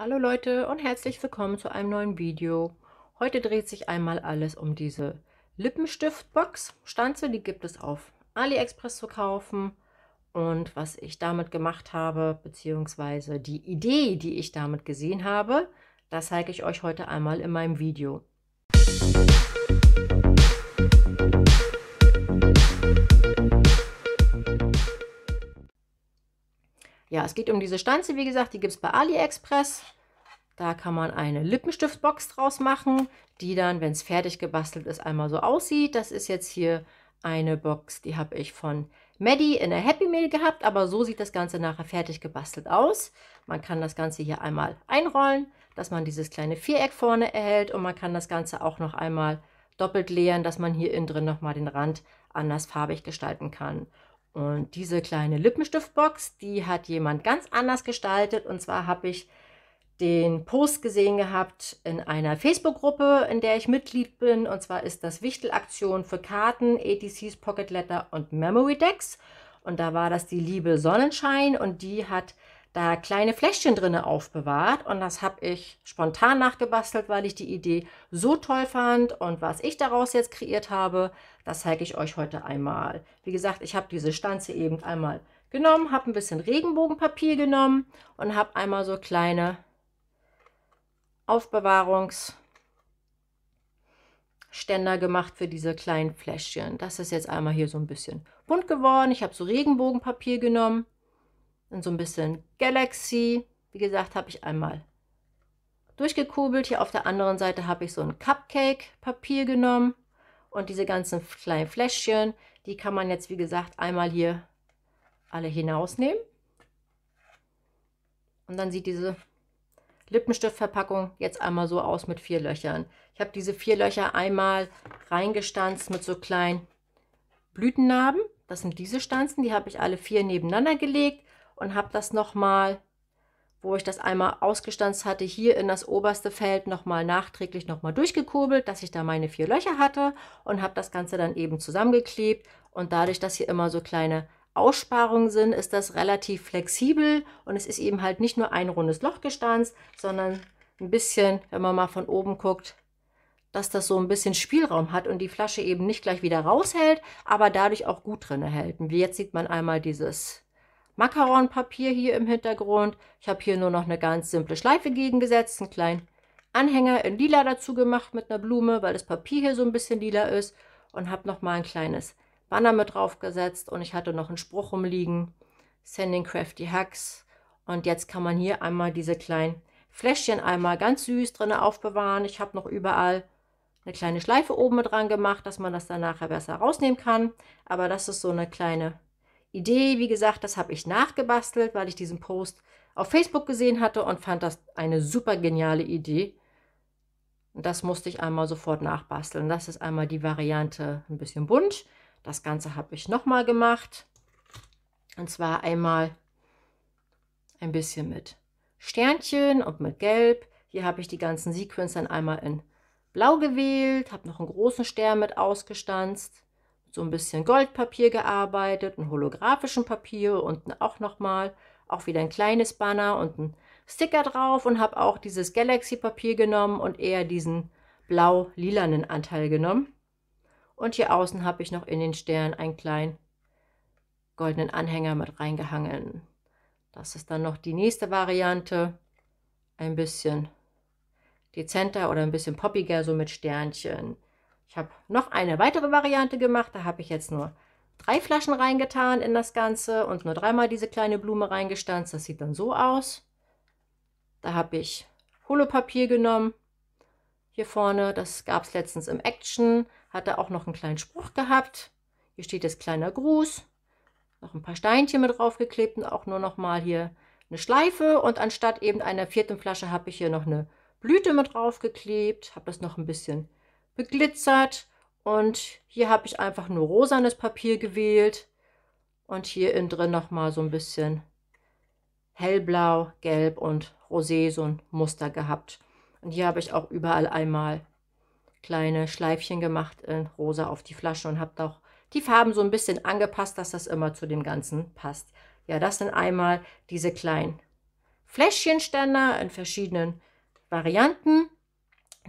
Hallo Leute und herzlich willkommen zu einem neuen Video. Heute dreht sich einmal alles um diese Lippenstiftbox. Stanze, die gibt es auf AliExpress zu kaufen. Und was ich damit gemacht habe, beziehungsweise die Idee, die ich damit gesehen habe, das zeige ich euch heute einmal in meinem Video. Musik Ja, es geht um diese Stanze, wie gesagt, die gibt es bei AliExpress. Da kann man eine Lippenstiftbox draus machen, die dann, wenn es fertig gebastelt ist, einmal so aussieht. Das ist jetzt hier eine Box, die habe ich von Maddie in der Happy Mail gehabt, aber so sieht das Ganze nachher fertig gebastelt aus. Man kann das Ganze hier einmal einrollen, dass man dieses kleine Viereck vorne erhält und man kann das Ganze auch noch einmal doppelt leeren, dass man hier innen drin nochmal den Rand anders farbig gestalten kann. Und diese kleine Lippenstiftbox, die hat jemand ganz anders gestaltet. Und zwar habe ich den Post gesehen gehabt in einer Facebook-Gruppe, in der ich Mitglied bin. Und zwar ist das Wichtelaktion für Karten, ATCs, Pocket Letter und Memory Decks. Und da war das die liebe Sonnenschein und die hat da kleine Fläschchen drinne aufbewahrt und das habe ich spontan nachgebastelt, weil ich die Idee so toll fand und was ich daraus jetzt kreiert habe, das zeige ich euch heute einmal. Wie gesagt, ich habe diese Stanze eben einmal genommen, habe ein bisschen Regenbogenpapier genommen und habe einmal so kleine Aufbewahrungsständer gemacht für diese kleinen Fläschchen. Das ist jetzt einmal hier so ein bisschen bunt geworden. Ich habe so Regenbogenpapier genommen in so ein bisschen Galaxy. Wie gesagt, habe ich einmal durchgekurbelt. Hier auf der anderen Seite habe ich so ein Cupcake-Papier genommen. Und diese ganzen kleinen Fläschchen, die kann man jetzt, wie gesagt, einmal hier alle hinausnehmen. Und dann sieht diese Lippenstiftverpackung jetzt einmal so aus mit vier Löchern. Ich habe diese vier Löcher einmal reingestanzt mit so kleinen Blütennarben. Das sind diese Stanzen, die habe ich alle vier nebeneinander gelegt und habe das nochmal, wo ich das einmal ausgestanzt hatte, hier in das oberste Feld nochmal nachträglich nochmal durchgekurbelt, dass ich da meine vier Löcher hatte und habe das Ganze dann eben zusammengeklebt. Und dadurch, dass hier immer so kleine Aussparungen sind, ist das relativ flexibel und es ist eben halt nicht nur ein rundes Loch gestanzt, sondern ein bisschen, wenn man mal von oben guckt, dass das so ein bisschen Spielraum hat und die Flasche eben nicht gleich wieder raushält, aber dadurch auch gut drin hält. Und jetzt sieht man einmal dieses Makaronpapier hier im Hintergrund. Ich habe hier nur noch eine ganz simple Schleife gegengesetzt, einen kleinen Anhänger in lila dazu gemacht mit einer Blume, weil das Papier hier so ein bisschen lila ist und habe nochmal ein kleines Banner mit drauf gesetzt und ich hatte noch einen Spruch rumliegen, Sending Crafty Hacks und jetzt kann man hier einmal diese kleinen Fläschchen einmal ganz süß drin aufbewahren. Ich habe noch überall eine kleine Schleife oben mit dran gemacht, dass man das dann nachher besser rausnehmen kann, aber das ist so eine kleine Idee, wie gesagt, das habe ich nachgebastelt, weil ich diesen Post auf Facebook gesehen hatte und fand das eine super geniale Idee. Und das musste ich einmal sofort nachbasteln. Das ist einmal die Variante ein bisschen bunt. Das Ganze habe ich nochmal gemacht. Und zwar einmal ein bisschen mit Sternchen und mit Gelb. Hier habe ich die ganzen Sequenzen einmal in Blau gewählt, habe noch einen großen Stern mit ausgestanzt so ein bisschen Goldpapier gearbeitet, ein holographischen Papier und auch nochmal, auch wieder ein kleines Banner und ein Sticker drauf und habe auch dieses Galaxy-Papier genommen und eher diesen blau-lilanen Anteil genommen. Und hier außen habe ich noch in den Stern einen kleinen goldenen Anhänger mit reingehangen. Das ist dann noch die nächste Variante. Ein bisschen dezenter oder ein bisschen poppiger, so mit Sternchen. Ich habe noch eine weitere Variante gemacht. Da habe ich jetzt nur drei Flaschen reingetan in das Ganze und nur dreimal diese kleine Blume reingestanzt. Das sieht dann so aus. Da habe ich Holopapier genommen. Hier vorne, das gab es letztens im Action. Hatte auch noch einen kleinen Spruch gehabt. Hier steht jetzt kleiner Gruß. Noch ein paar Steinchen mit draufgeklebt und auch nur noch mal hier eine Schleife. Und anstatt eben einer vierten Flasche habe ich hier noch eine Blüte mit draufgeklebt. Habe das noch ein bisschen beglitzert und hier habe ich einfach nur rosanes Papier gewählt und hier innen drin nochmal so ein bisschen hellblau, gelb und rosé so ein Muster gehabt. Und hier habe ich auch überall einmal kleine Schleifchen gemacht in rosa auf die Flasche und habe auch die Farben so ein bisschen angepasst, dass das immer zu dem Ganzen passt. Ja, das sind einmal diese kleinen Fläschchenständer in verschiedenen Varianten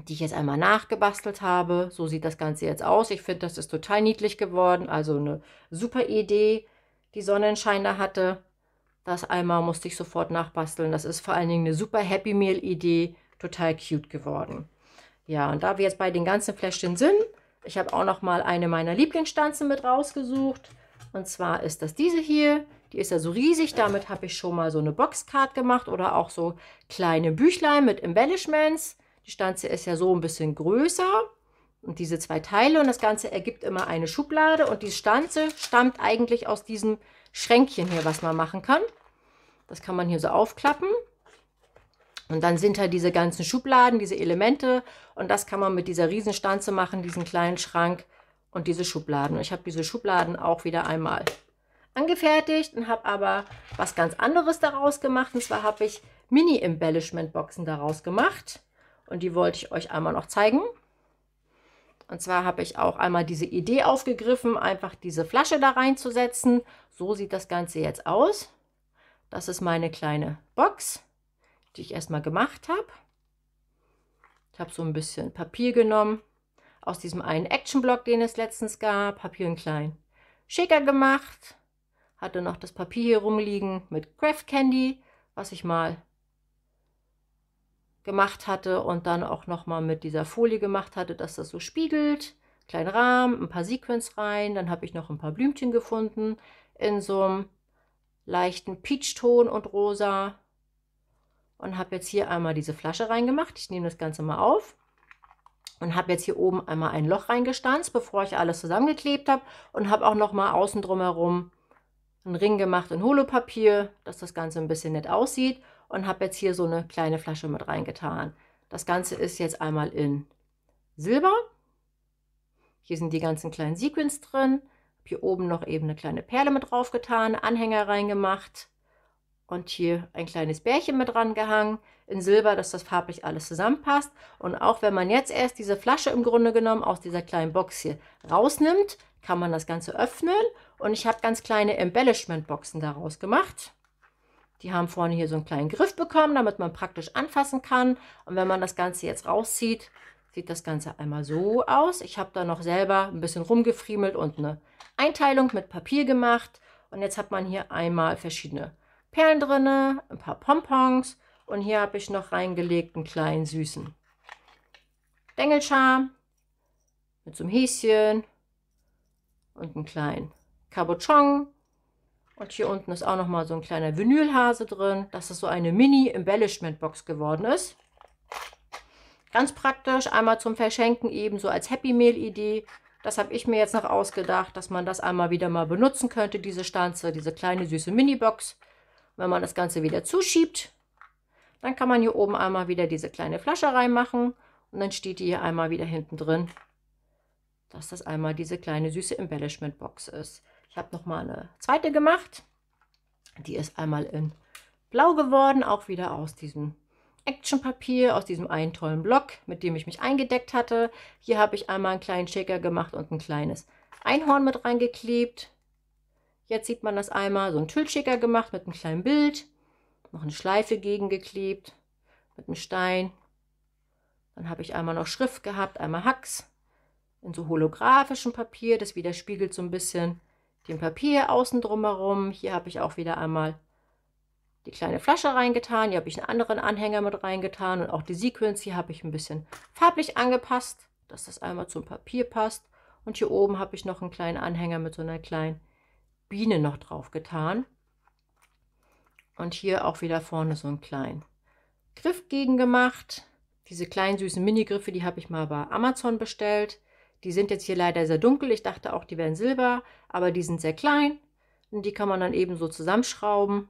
die ich jetzt einmal nachgebastelt habe. So sieht das Ganze jetzt aus. Ich finde, das ist total niedlich geworden. Also eine super Idee, die Sonnenschein da hatte. Das einmal musste ich sofort nachbasteln. Das ist vor allen Dingen eine super Happy Meal Idee. Total cute geworden. Ja, und da wir jetzt bei den ganzen Fläschchen sind, ich habe auch noch mal eine meiner Lieblingsstanzen mit rausgesucht. Und zwar ist das diese hier. Die ist ja so riesig. Damit habe ich schon mal so eine Boxcard gemacht oder auch so kleine Büchlein mit Embellishments. Die Stanze ist ja so ein bisschen größer und diese zwei Teile und das Ganze ergibt immer eine Schublade und die Stanze stammt eigentlich aus diesem Schränkchen hier, was man machen kann. Das kann man hier so aufklappen und dann sind halt diese ganzen Schubladen, diese Elemente und das kann man mit dieser Riesenstanze machen, diesen kleinen Schrank und diese Schubladen. ich habe diese Schubladen auch wieder einmal angefertigt und habe aber was ganz anderes daraus gemacht und zwar habe ich Mini-Embellishment-Boxen daraus gemacht. Und die wollte ich euch einmal noch zeigen. Und zwar habe ich auch einmal diese Idee aufgegriffen, einfach diese Flasche da reinzusetzen. So sieht das Ganze jetzt aus. Das ist meine kleine Box, die ich erstmal gemacht habe. Ich habe so ein bisschen Papier genommen aus diesem einen Action-Block, den es letztens gab. Habe hier einen kleinen Shaker gemacht. Hatte noch das Papier hier rumliegen mit Craft Candy, was ich mal gemacht hatte und dann auch nochmal mit dieser Folie gemacht hatte, dass das so spiegelt. Kleinen Rahmen, ein paar Sequins rein, dann habe ich noch ein paar Blümchen gefunden in so einem leichten Peachton und rosa und habe jetzt hier einmal diese Flasche reingemacht. Ich nehme das Ganze mal auf und habe jetzt hier oben einmal ein Loch reingestanzt, bevor ich alles zusammengeklebt habe und habe auch nochmal außen drumherum einen Ring gemacht in Holopapier, dass das Ganze ein bisschen nett aussieht und habe jetzt hier so eine kleine Flasche mit reingetan. Das Ganze ist jetzt einmal in Silber. Hier sind die ganzen kleinen Sequins drin. Hier oben noch eben eine kleine Perle mit drauf getan, Anhänger reingemacht und hier ein kleines Bärchen mit dran gehangen in Silber, dass das farblich alles zusammenpasst. Und auch wenn man jetzt erst diese Flasche im Grunde genommen aus dieser kleinen Box hier rausnimmt, kann man das Ganze öffnen. Und ich habe ganz kleine Embellishment-Boxen daraus gemacht. Die haben vorne hier so einen kleinen Griff bekommen, damit man praktisch anfassen kann. Und wenn man das Ganze jetzt rauszieht, sieht das Ganze einmal so aus. Ich habe da noch selber ein bisschen rumgefriemelt und eine Einteilung mit Papier gemacht. Und jetzt hat man hier einmal verschiedene Perlen drin, ein paar Pompons. Und hier habe ich noch reingelegt einen kleinen süßen Dengelscharm mit so einem Häschen und einen kleinen Cabochon und hier unten ist auch nochmal so ein kleiner Vinylhase drin, dass es so eine Mini-Embellishment-Box geworden ist. Ganz praktisch, einmal zum Verschenken eben so als Happy Meal-Idee. Das habe ich mir jetzt noch ausgedacht, dass man das einmal wieder mal benutzen könnte, diese Stanze, diese kleine süße Mini-Box. Wenn man das Ganze wieder zuschiebt, dann kann man hier oben einmal wieder diese kleine Flasche reinmachen und dann steht die hier einmal wieder hinten drin, dass das einmal diese kleine süße Embellishment-Box ist. Ich habe noch mal eine zweite gemacht. Die ist einmal in blau geworden, auch wieder aus diesem Actionpapier, aus diesem einen tollen Block, mit dem ich mich eingedeckt hatte. Hier habe ich einmal einen kleinen Shaker gemacht und ein kleines Einhorn mit reingeklebt. Jetzt sieht man das einmal, so ein Tüllschicker gemacht mit einem kleinen Bild, noch eine Schleife gegengeklebt mit einem Stein. Dann habe ich einmal noch Schrift gehabt, einmal Hacks in so holographischem Papier, das widerspiegelt so ein bisschen dem Papier außen drumherum. Hier habe ich auch wieder einmal die kleine Flasche reingetan. Hier habe ich einen anderen Anhänger mit reingetan. Und auch die Sequenz hier habe ich ein bisschen farblich angepasst, dass das einmal zum Papier passt. Und hier oben habe ich noch einen kleinen Anhänger mit so einer kleinen Biene noch drauf getan. Und hier auch wieder vorne so einen kleinen Griff gegen gemacht. Diese kleinen süßen Minigriffe, die habe ich mal bei Amazon bestellt. Die sind jetzt hier leider sehr dunkel. Ich dachte auch, die wären silber, aber die sind sehr klein. Und die kann man dann eben so zusammenschrauben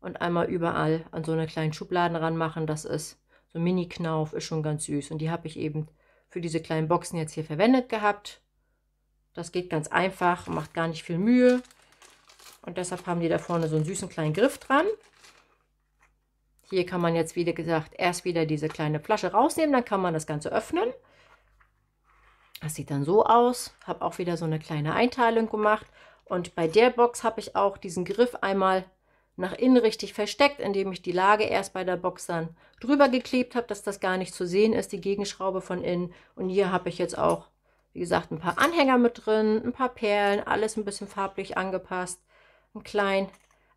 und einmal überall an so eine kleinen Schubladen ranmachen. Das ist so ein Mini-Knauf, ist schon ganz süß. Und die habe ich eben für diese kleinen Boxen jetzt hier verwendet gehabt. Das geht ganz einfach, macht gar nicht viel Mühe. Und deshalb haben die da vorne so einen süßen kleinen Griff dran. Hier kann man jetzt, wie gesagt, erst wieder diese kleine Flasche rausnehmen, dann kann man das Ganze öffnen. Das sieht dann so aus. Habe auch wieder so eine kleine Einteilung gemacht. Und bei der Box habe ich auch diesen Griff einmal nach innen richtig versteckt, indem ich die Lage erst bei der Box dann drüber geklebt habe, dass das gar nicht zu sehen ist, die Gegenschraube von innen. Und hier habe ich jetzt auch, wie gesagt, ein paar Anhänger mit drin, ein paar Perlen, alles ein bisschen farblich angepasst. Einen kleinen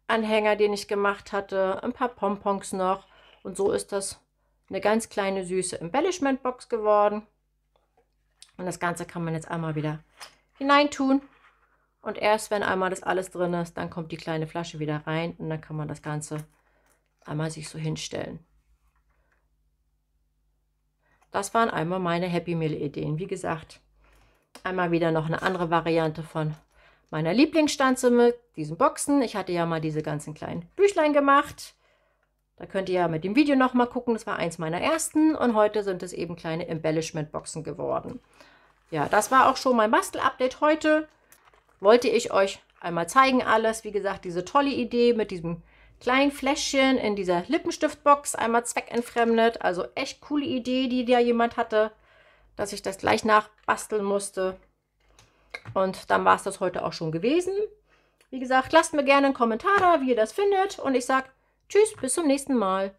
Anhänger, den ich gemacht hatte, ein paar Pompons noch. Und so ist das eine ganz kleine süße Embellishment-Box geworden. Und das Ganze kann man jetzt einmal wieder hineintun. Und erst wenn einmal das alles drin ist, dann kommt die kleine Flasche wieder rein und dann kann man das Ganze einmal sich so hinstellen. Das waren einmal meine Happy Meal Ideen. Wie gesagt, einmal wieder noch eine andere Variante von meiner Lieblingsstanze mit diesen Boxen. Ich hatte ja mal diese ganzen kleinen Büchlein gemacht. Da könnt ihr ja mit dem Video nochmal gucken. Das war eins meiner ersten und heute sind es eben kleine Embellishment-Boxen geworden. Ja, das war auch schon mein Bastel-Update heute. Wollte ich euch einmal zeigen alles. Wie gesagt, diese tolle Idee mit diesem kleinen Fläschchen in dieser Lippenstiftbox einmal zweckentfremdet. Also echt coole Idee, die da jemand hatte, dass ich das gleich nachbasteln musste. Und dann war es das heute auch schon gewesen. Wie gesagt, lasst mir gerne einen Kommentar da, wie ihr das findet. Und ich sage Tschüss, bis zum nächsten Mal.